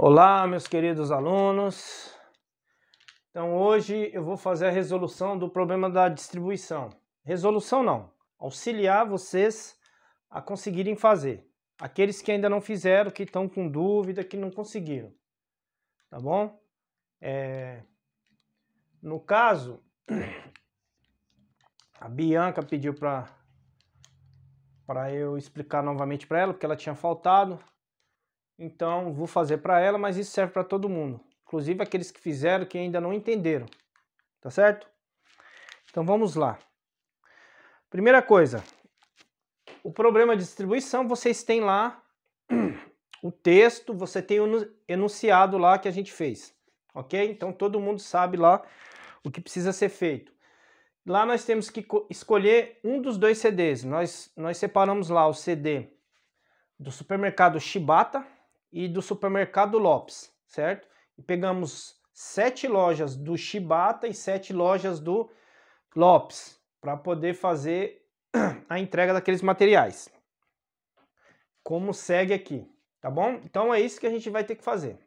Olá, meus queridos alunos. Então, hoje eu vou fazer a resolução do problema da distribuição. Resolução não, auxiliar vocês a conseguirem fazer. Aqueles que ainda não fizeram, que estão com dúvida, que não conseguiram. Tá bom? É... No caso, a Bianca pediu para eu explicar novamente para ela, porque ela tinha faltado. Então vou fazer para ela, mas isso serve para todo mundo. Inclusive aqueles que fizeram que ainda não entenderam. Tá certo? Então vamos lá. Primeira coisa, o problema de distribuição, vocês têm lá o texto, você tem o enunciado lá que a gente fez, ok? Então todo mundo sabe lá o que precisa ser feito. Lá nós temos que escolher um dos dois CDs. Nós, nós separamos lá o CD do supermercado Shibata, e do supermercado Lopes, certo? E pegamos sete lojas do Shibata e sete lojas do Lopes para poder fazer a entrega daqueles materiais. Como segue aqui, tá bom? Então é isso que a gente vai ter que fazer.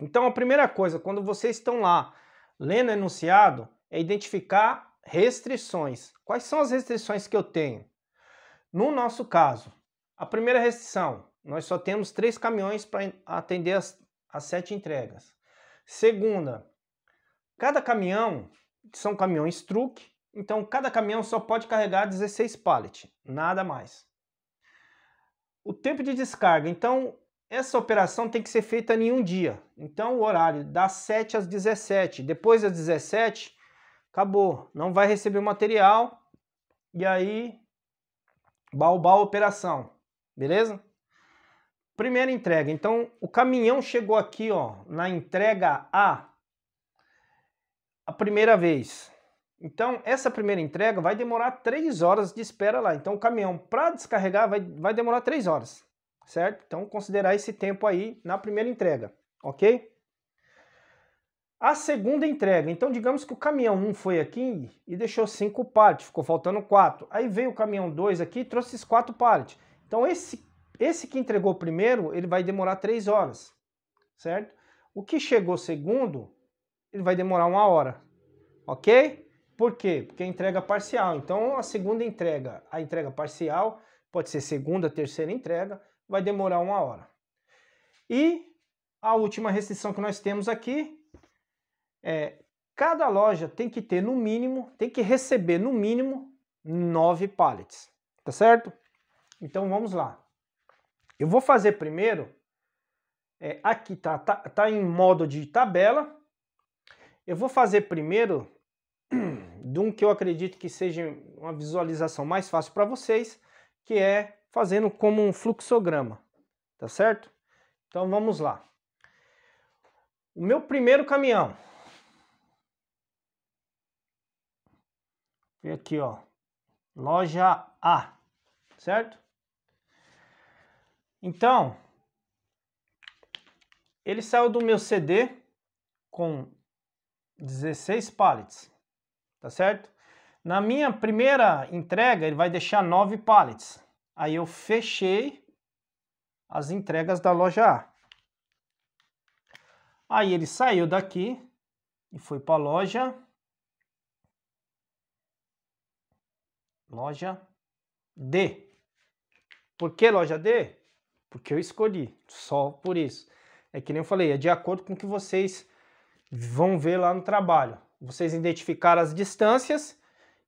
Então a primeira coisa, quando vocês estão lá lendo o enunciado, é identificar restrições. Quais são as restrições que eu tenho? No nosso caso, a primeira restrição, nós só temos três caminhões para atender as, as sete entregas. Segunda, cada caminhão são caminhões truque, então cada caminhão só pode carregar 16 pallet, nada mais. O tempo de descarga, então essa operação tem que ser feita em um dia. Então o horário das 7 às 17, depois das 17 acabou, não vai receber o material e aí balbar a operação, beleza? Primeira entrega. Então, o caminhão chegou aqui, ó, na entrega A, a primeira vez. Então, essa primeira entrega vai demorar 3 horas de espera lá. Então, o caminhão para descarregar vai, vai demorar 3 horas, certo? Então, considerar esse tempo aí na primeira entrega, ok? A segunda entrega. Então, digamos que o caminhão 1 foi aqui e deixou 5 partes, ficou faltando 4. Aí veio o caminhão 2 aqui e trouxe esses 4 partes. Então, esse esse que entregou primeiro, ele vai demorar três horas, certo? O que chegou segundo, ele vai demorar uma hora, ok? Por quê? Porque é entrega parcial. Então, a segunda entrega, a entrega parcial, pode ser segunda, terceira entrega, vai demorar uma hora. E a última restrição que nós temos aqui é cada loja tem que ter no mínimo, tem que receber no mínimo nove pallets, tá certo? Então vamos lá. Eu vou fazer primeiro, é, aqui tá, tá, tá em modo de tabela, eu vou fazer primeiro de um que eu acredito que seja uma visualização mais fácil para vocês, que é fazendo como um fluxograma, tá certo? Então vamos lá. O meu primeiro caminhão. E aqui, ó. Loja A, certo? Então, ele saiu do meu CD com 16 pallets, tá certo? Na minha primeira entrega, ele vai deixar 9 pallets. Aí eu fechei as entregas da loja A. Aí ele saiu daqui e foi para a loja. Loja D. Por que loja D? Porque eu escolhi, só por isso. É que nem eu falei, é de acordo com o que vocês vão ver lá no trabalho. Vocês identificaram as distâncias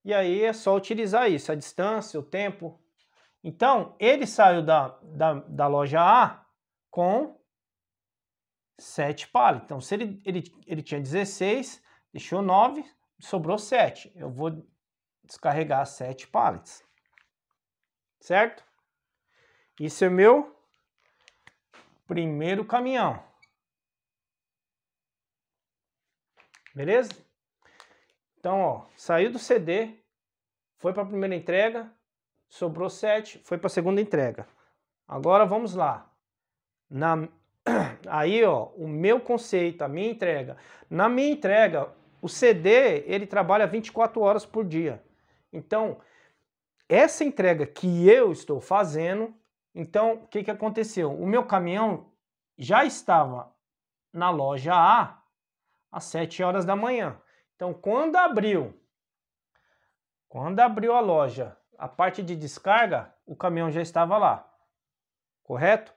e aí é só utilizar isso, a distância, o tempo. Então, ele saiu da, da, da loja A com 7 palha. Então, se ele, ele, ele tinha 16, deixou 9, sobrou 7. Eu vou descarregar 7 pallets. Certo? Isso é meu primeiro caminhão. Beleza? Então, ó, saiu do CD, foi para a primeira entrega, sobrou 7, foi para a segunda entrega. Agora vamos lá. Na aí, ó, o meu conceito, a minha entrega. Na minha entrega, o CD, ele trabalha 24 horas por dia. Então, essa entrega que eu estou fazendo então, o que, que aconteceu? O meu caminhão já estava na loja A às 7 horas da manhã. Então, quando abriu, quando abriu a loja, a parte de descarga, o caminhão já estava lá, correto?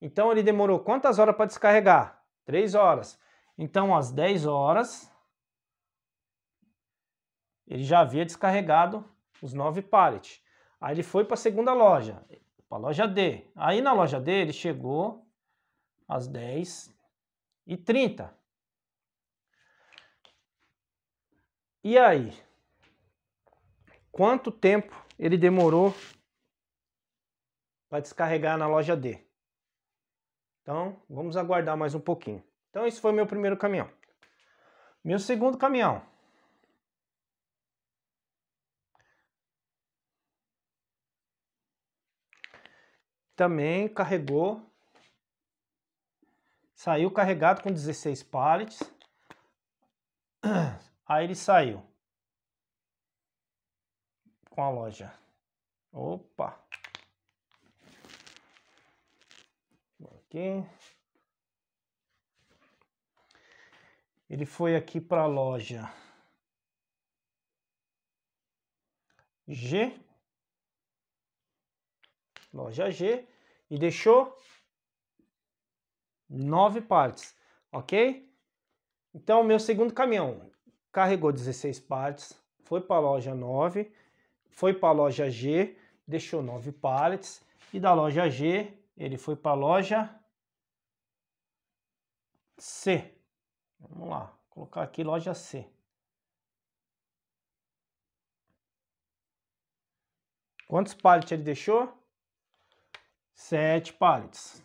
Então, ele demorou quantas horas para descarregar? 3 horas. Então, às 10 horas, ele já havia descarregado os 9 pallets. Aí ele foi para a segunda loja para a loja D. Aí na loja D ele chegou às 10 e 30. E aí? Quanto tempo ele demorou para descarregar na loja D? Então, vamos aguardar mais um pouquinho. Então, esse foi meu primeiro caminhão. Meu segundo caminhão. também carregou, saiu carregado com 16 pallets, aí ele saiu com a loja. Opa! Aqui. Ele foi aqui para a loja G loja G, e deixou nove partes, ok? Então, meu segundo caminhão carregou 16 partes, foi para a loja 9, foi para a loja G, deixou nove partes, e da loja G ele foi para a loja C. Vamos lá, colocar aqui loja C. Quantos pallets ele deixou? sete pallets.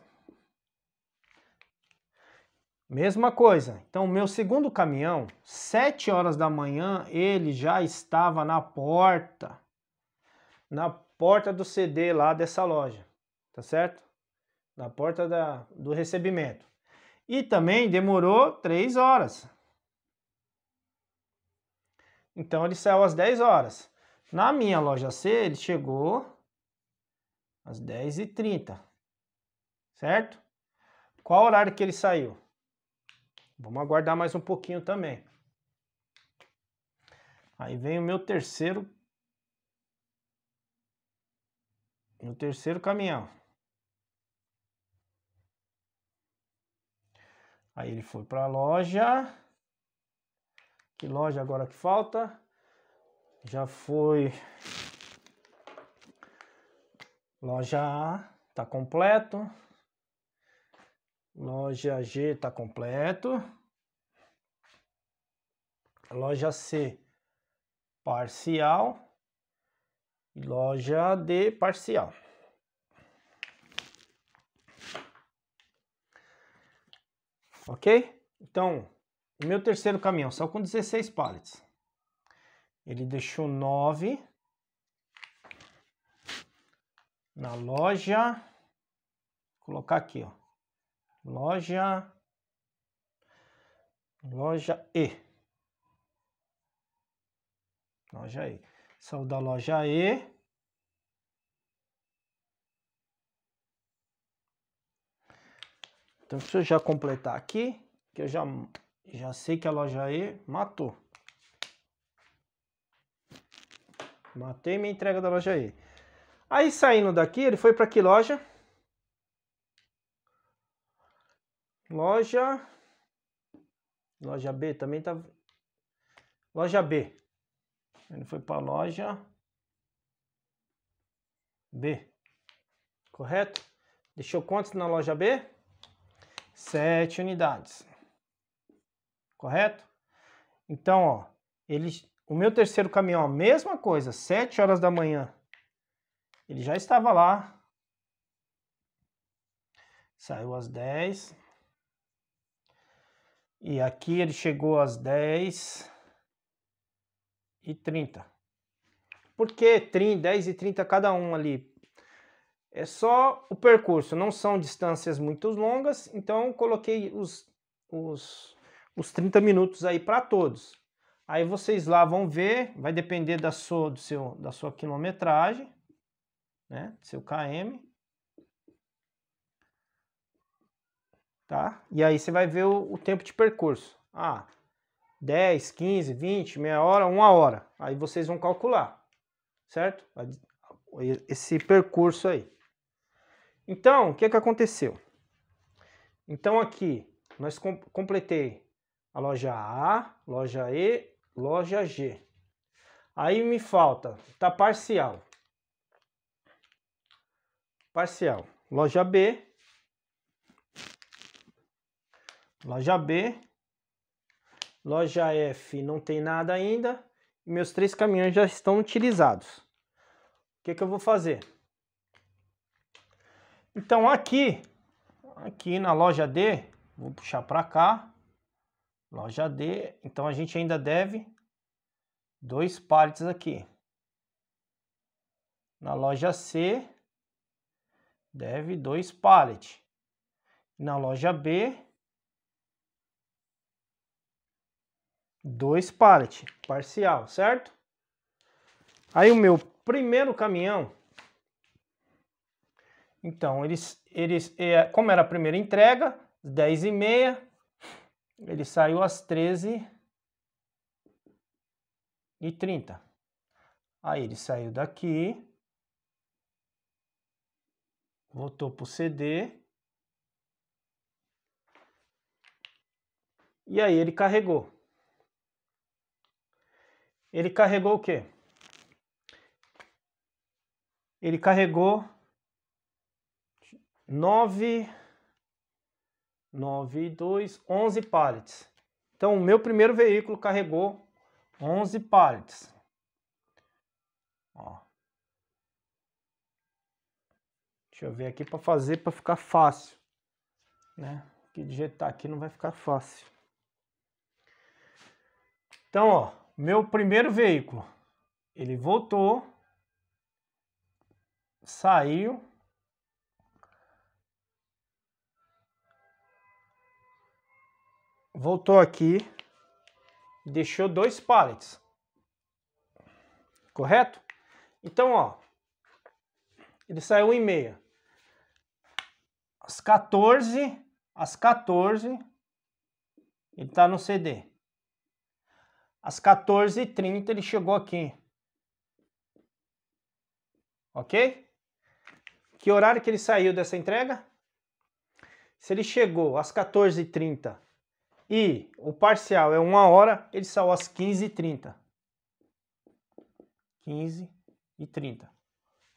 Mesma coisa. Então, meu segundo caminhão, 7 horas da manhã, ele já estava na porta, na porta do CD lá dessa loja, tá certo? Na porta da, do recebimento. E também demorou 3 horas. Então, ele saiu às 10 horas. Na minha loja C, ele chegou às 10h30. Certo? Qual horário que ele saiu? Vamos aguardar mais um pouquinho também. Aí vem o meu terceiro. Meu terceiro caminhão. Aí ele foi para a loja. Que loja agora que falta? Já foi Loja A está completo. Loja G está completo. Loja C parcial. E loja D parcial. Ok? Então, meu terceiro caminhão, só com 16 pallets. Ele deixou 9 na loja, colocar aqui, ó, loja, loja E. Loja E. Saiu da loja E. Então, deixa eu já completar aqui, que eu já, já sei que a loja E matou. Matei minha entrega da loja E. Aí saindo daqui, ele foi para que loja? Loja. Loja B também tá. Loja B. Ele foi para loja B. Correto? Deixou quantos na loja B? Sete unidades. Correto? Então, ó, ele, o meu terceiro caminhão, a mesma coisa, 7 horas da manhã ele já estava lá. Saiu às 10. E aqui ele chegou às 10 e 30. Por que 10 e 30 cada um ali? É só o percurso, não são distâncias muito longas, então coloquei os, os, os 30 minutos aí para todos. Aí vocês lá vão ver, vai depender da sua, do seu, da sua quilometragem né? Seu KM. Tá? E aí você vai ver o, o tempo de percurso. Ah, 10, 15, 20, meia hora, uma hora. Aí vocês vão calcular, certo? Esse percurso aí. Então, o que, é que aconteceu? Então aqui, nós com completei a loja A, loja E, loja G. Aí me falta, tá parcial parcial. Loja B. Loja B. Loja F não tem nada ainda. E meus três caminhões já estão utilizados. O que, que eu vou fazer? Então aqui, aqui na loja D, vou puxar para cá. Loja D, então a gente ainda deve dois pallets aqui. Na loja C, deve 2 pallet. Na loja B, 2 pallet, parcial, certo? Aí o meu primeiro caminhão, então eles, eles é, como era a primeira entrega, 10 e meia, ele saiu às 13 e 30. Aí ele saiu daqui, voltou para o CD. E aí ele carregou. Ele carregou o quê? Ele carregou nove, nove, dois, onze pallets. Então, o meu primeiro veículo carregou onze pallets. Ó. Deixa eu ver aqui para fazer para ficar fácil, né? Que digitar tá aqui não vai ficar fácil. Então, ó, meu primeiro veículo, ele voltou, saiu, voltou aqui, deixou dois pallets, correto? Então, ó, ele saiu em meia às 14, às 14, ele está no CD. Às 14h30 ele chegou aqui. Ok? Que horário que ele saiu dessa entrega? Se ele chegou às 14h30 e o parcial é uma hora, ele saiu às 15h30. 15 e 30.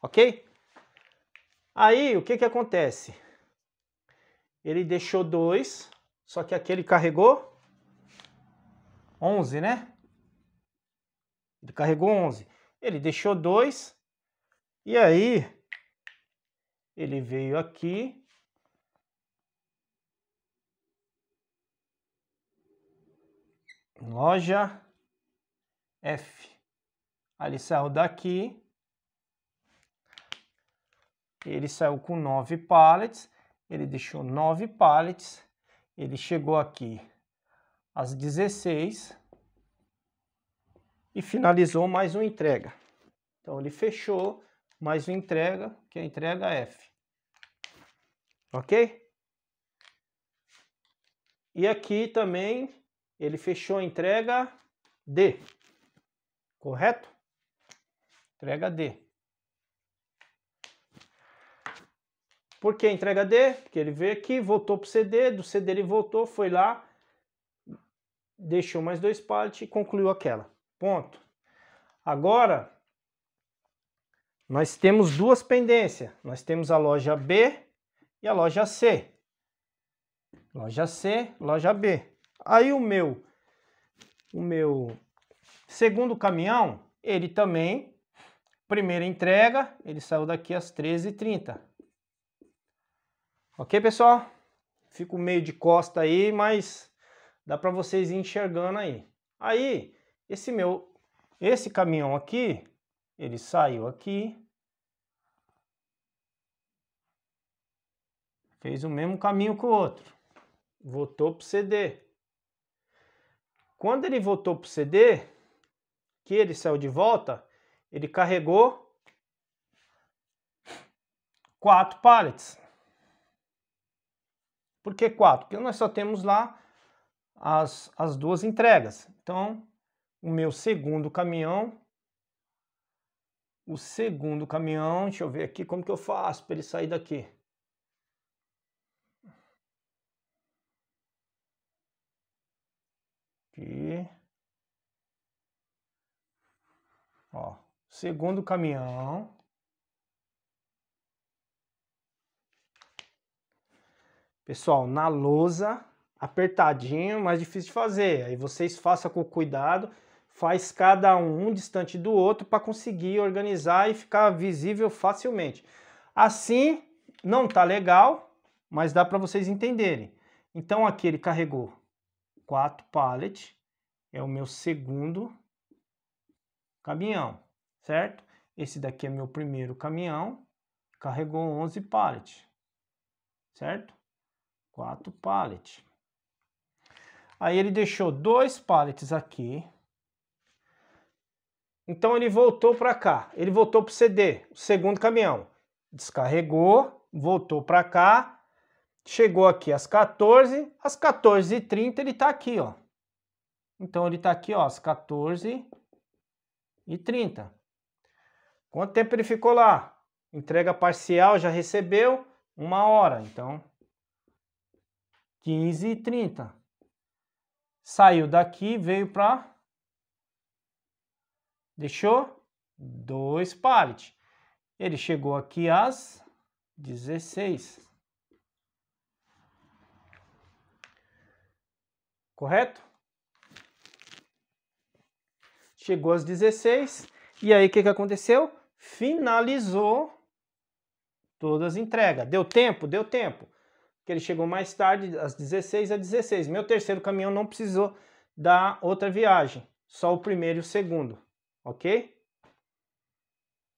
Ok? Aí, o que que acontece? Ele deixou dois, só que aqui ele carregou 11, né? Ele carregou 11. Ele deixou dois e aí ele veio aqui. Loja F. Aí ele saiu daqui. Ele saiu com nove pallets ele deixou 9 pallets, ele chegou aqui às 16 e finalizou mais uma entrega. Então ele fechou mais uma entrega, que é a entrega F. Ok? E aqui também ele fechou a entrega D, correto? Entrega D. Por que entrega D? Porque ele veio aqui, voltou para o CD, do CD ele voltou, foi lá, deixou mais dois pallets e concluiu aquela. Ponto. Agora, nós temos duas pendências. Nós temos a loja B e a loja C. Loja C, loja B. Aí o meu, o meu segundo caminhão, ele também, primeira entrega, ele saiu daqui às 13h30. Ok, pessoal? Fico meio de costa aí, mas dá para vocês enxergando aí. Aí, esse meu, esse caminhão aqui, ele saiu aqui. Fez o mesmo caminho que o outro. Voltou para o CD. Quando ele voltou para o CD, que ele saiu de volta, ele carregou quatro pallets. Por que 4? Porque nós só temos lá as, as duas entregas. Então, o meu segundo caminhão, o segundo caminhão, deixa eu ver aqui como que eu faço para ele sair daqui. Aqui. Ó, segundo caminhão, Pessoal, na lousa, apertadinho, mais difícil de fazer. Aí vocês façam com cuidado, faz cada um, distante do outro para conseguir organizar e ficar visível facilmente. Assim, não tá legal, mas dá para vocês entenderem. Então aqui ele carregou quatro pallets, é o meu segundo caminhão, certo? Esse daqui é meu primeiro caminhão, carregou 11 pallets, certo? quatro pallets. Aí ele deixou dois pallets aqui. Então ele voltou para cá, ele voltou para o CD, o segundo caminhão. Descarregou, voltou para cá, chegou aqui às 14, às 14h30 ele está aqui, ó. Então ele está aqui, ó, às 14h30. Quanto tempo ele ficou lá? Entrega parcial, já recebeu? Uma hora, então 15 e 30. Saiu daqui, veio para... Deixou dois pallets. Ele chegou aqui às 16. Correto? Chegou às 16. E aí, o que, que aconteceu? Finalizou todas as entregas. Deu tempo? Deu tempo que ele chegou mais tarde, às 16 a 16. Meu terceiro caminhão não precisou da outra viagem, só o primeiro e o segundo, ok?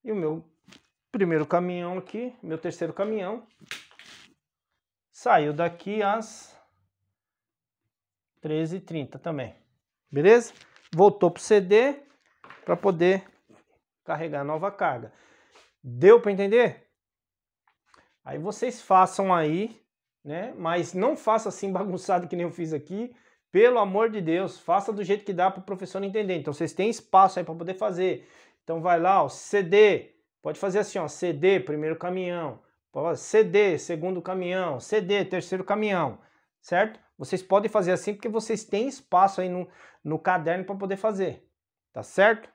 E o meu primeiro caminhão aqui, meu terceiro caminhão, saiu daqui às 13h30 também, beleza? Voltou para o CD para poder carregar nova carga. Deu para entender? Aí vocês façam aí né? Mas não faça assim bagunçado que nem eu fiz aqui. Pelo amor de Deus, faça do jeito que dá para o professor entender. Então vocês têm espaço aí para poder fazer. Então vai lá, ó, CD. Pode fazer assim, ó, CD, primeiro caminhão. CD, segundo caminhão. CD, terceiro caminhão. Certo? Vocês podem fazer assim porque vocês têm espaço aí no, no caderno para poder fazer. Tá certo?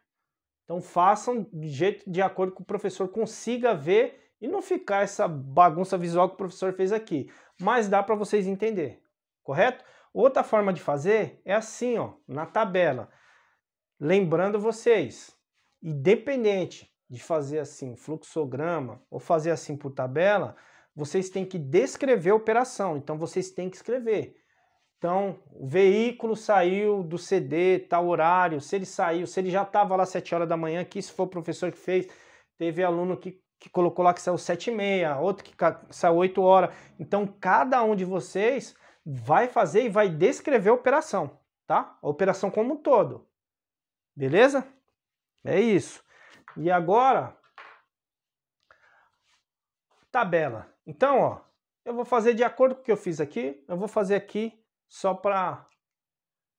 Então façam de jeito de acordo com o professor consiga ver e não ficar essa bagunça visual que o professor fez aqui. Mas dá para vocês entender, correto? Outra forma de fazer é assim, ó, na tabela. Lembrando vocês, independente de fazer assim fluxograma ou fazer assim por tabela, vocês têm que descrever a operação. Então vocês têm que escrever. Então, o veículo saiu do CD, tal horário, se ele saiu, se ele já estava lá às 7 horas da manhã, que isso foi o professor que fez, teve aluno que que colocou lá que saiu 7 e meia, outro que saiu 8 horas. Então, cada um de vocês vai fazer e vai descrever a operação, tá? A operação como um todo. Beleza? É isso. E agora, tabela. Então, ó, eu vou fazer de acordo com o que eu fiz aqui, eu vou fazer aqui só para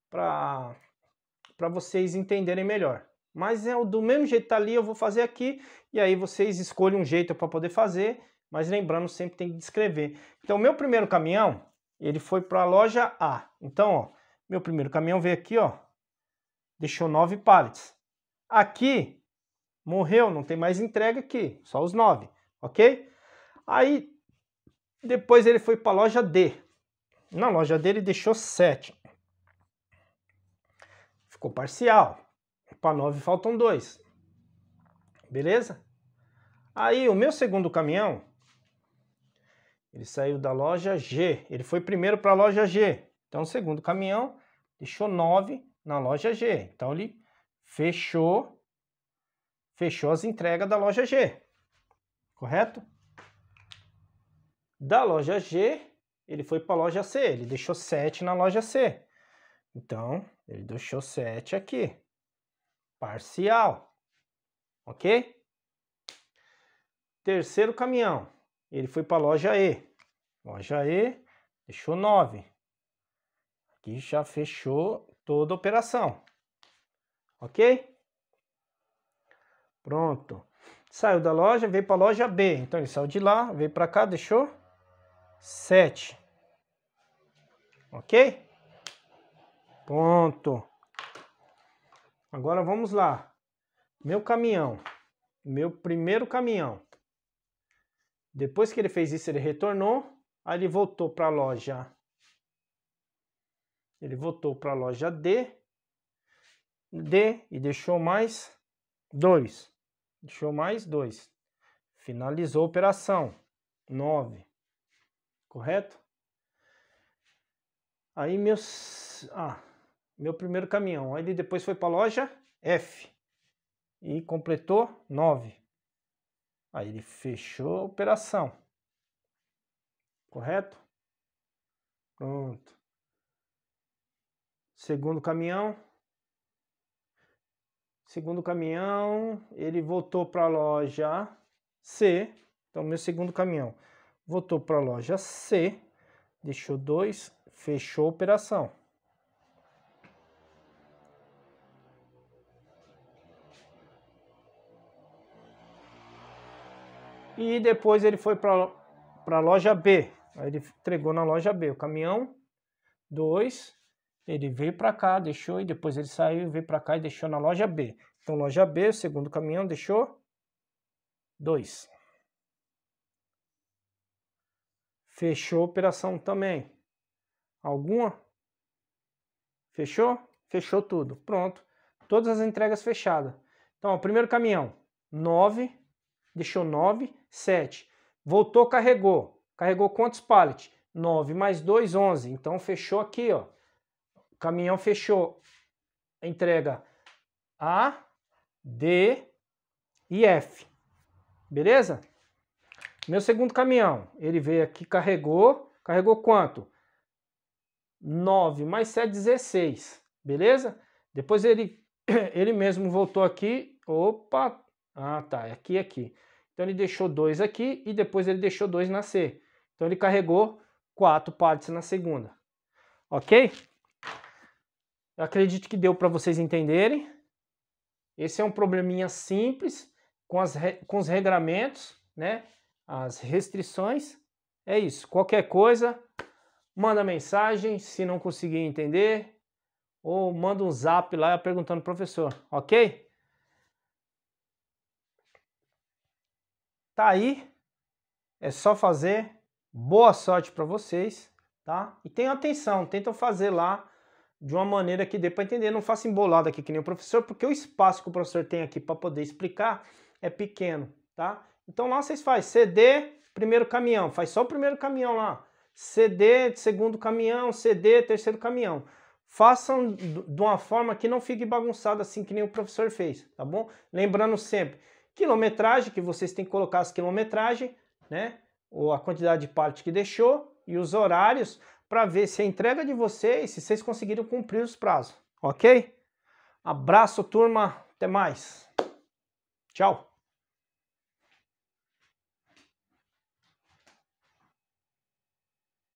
para vocês entenderem melhor. Mas é do mesmo jeito tá ali, eu vou fazer aqui, e aí vocês escolhem um jeito para poder fazer, mas lembrando, sempre tem que descrever. Então, meu primeiro caminhão, ele foi para a loja A. Então, ó, meu primeiro caminhão veio aqui, ó, deixou nove pallets. Aqui, morreu, não tem mais entrega aqui, só os nove, ok? Aí, depois ele foi para a loja D. Na loja dele, deixou sete. Ficou parcial. Para 9 faltam 2. Beleza? Aí o meu segundo caminhão, ele saiu da loja G. Ele foi primeiro para a loja G. Então o segundo caminhão deixou 9 na loja G. Então ele fechou fechou as entregas da loja G. Correto? Da loja G, ele foi para a loja C. Ele deixou 7 na loja C. Então, ele deixou 7 aqui parcial. Ok? Terceiro caminhão, ele foi para a loja E. Loja E deixou 9. Aqui já fechou toda a operação. Ok? Pronto. Saiu da loja, veio para a loja B. Então ele saiu de lá, veio para cá, deixou 7. Ok? Ponto. Agora vamos lá. Meu caminhão. Meu primeiro caminhão. Depois que ele fez isso, ele retornou. Aí ele voltou para a loja. Ele voltou para a loja D. D e deixou mais dois. Deixou mais dois. Finalizou a operação. 9. Correto? Aí meus. Ah, meu primeiro caminhão. Aí ele depois foi para a loja F e completou 9. Aí ele fechou a operação. Correto? Pronto. Segundo caminhão. Segundo caminhão, ele voltou para a loja C. Então, meu segundo caminhão voltou para a loja C, deixou dois, fechou a operação. E depois ele foi para a loja B. Aí ele entregou na loja B o caminhão 2. Ele veio para cá, deixou e depois ele saiu, veio para cá e deixou na loja B. Então, loja B, segundo caminhão, deixou 2. Fechou a operação também. Alguma? Fechou? Fechou tudo. Pronto. Todas as entregas fechadas. Então, ó, primeiro caminhão, 9 deixou 9, 7. Voltou, carregou. Carregou quantos pallets? 9 mais 2, 11. Então fechou aqui, ó. O caminhão fechou. Entrega A, D e F. Beleza? Meu segundo caminhão, ele veio aqui, carregou. Carregou quanto? 9 mais 7, 16. Beleza? Depois ele, ele mesmo voltou aqui. Opa, ah, tá, é aqui e aqui. Então ele deixou dois aqui e depois ele deixou dois na C. Então ele carregou quatro partes na segunda. Ok? Eu acredito que deu para vocês entenderem. Esse é um probleminha simples com, as, com os regramentos, né? As restrições. É isso. Qualquer coisa, manda mensagem se não conseguir entender. Ou manda um zap lá perguntando professor, ok? Tá aí, é só fazer. Boa sorte para vocês, tá? E tenham atenção, tentam fazer lá de uma maneira que dê para entender. Não faça embolada aqui que nem o professor, porque o espaço que o professor tem aqui para poder explicar é pequeno, tá? Então lá vocês fazem CD, primeiro caminhão, faz só o primeiro caminhão lá. CD, segundo caminhão, CD, terceiro caminhão. Façam de uma forma que não fique bagunçado assim que nem o professor fez, tá bom? Lembrando sempre, Quilometragem, que vocês têm que colocar as quilometragens, né? Ou a quantidade de parte que deixou e os horários para ver se a entrega de vocês, se vocês conseguiram cumprir os prazos, ok? Abraço, turma. Até mais. Tchau.